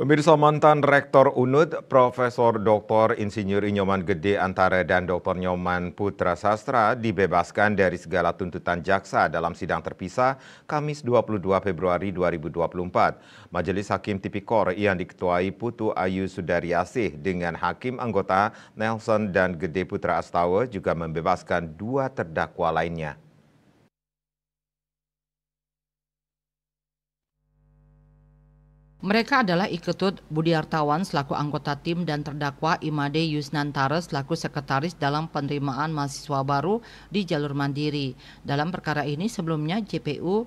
Pemirsa mantan Rektor UNUD, Profesor Dr. Insinyur Inyoman Gede Antara dan Dr. Nyoman Putra Sastra dibebaskan dari segala tuntutan jaksa dalam sidang terpisah Kamis 22 Februari 2024. Majelis Hakim Tipikor yang diketuai Putu Ayu Sudaryasih dengan Hakim Anggota Nelson dan Gede Putra Astawa juga membebaskan dua terdakwa lainnya. Mereka adalah Iketut Budiartawan selaku anggota tim dan terdakwa Imade Yusnantara selaku sekretaris dalam penerimaan mahasiswa baru di jalur mandiri. Dalam perkara ini sebelumnya JPU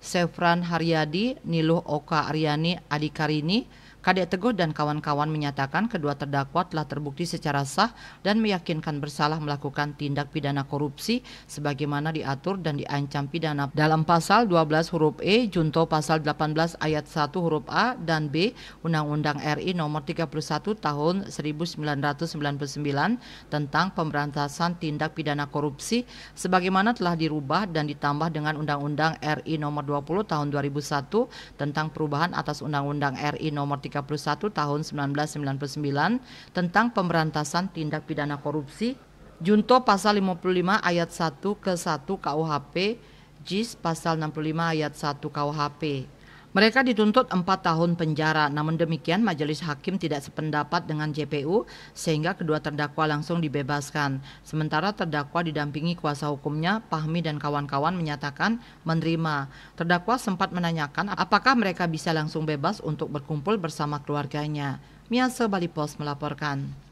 Sefran Haryadi, Niluh Oka Aryani Adikarini, Kadek Teguh dan kawan-kawan menyatakan kedua terdakwa telah terbukti secara sah dan meyakinkan bersalah melakukan tindak pidana korupsi sebagaimana diatur dan diancam pidana dalam pasal 12 huruf E, junto pasal 18 ayat 1 huruf A dan B Undang-Undang RI nomor 31 tahun 1999 tentang pemberantasan tindak pidana korupsi sebagaimana telah dirubah dan ditambah dengan Undang-Undang RI nomor 20 tahun 2001 tentang perubahan atas Undang-Undang RI nomor 31 31 tahun 1999 tentang pemberantasan tindak pidana korupsi, junto pasal 55 ayat 1 ke 1 KUHP, JIS pasal 65 ayat 1 KUHP. Mereka dituntut empat tahun penjara, namun demikian majelis hakim tidak sependapat dengan JPU sehingga kedua terdakwa langsung dibebaskan. Sementara terdakwa didampingi kuasa hukumnya, Pahmi dan kawan-kawan menyatakan menerima. Terdakwa sempat menanyakan apakah mereka bisa langsung bebas untuk berkumpul bersama keluarganya. Miasa Bali Post melaporkan.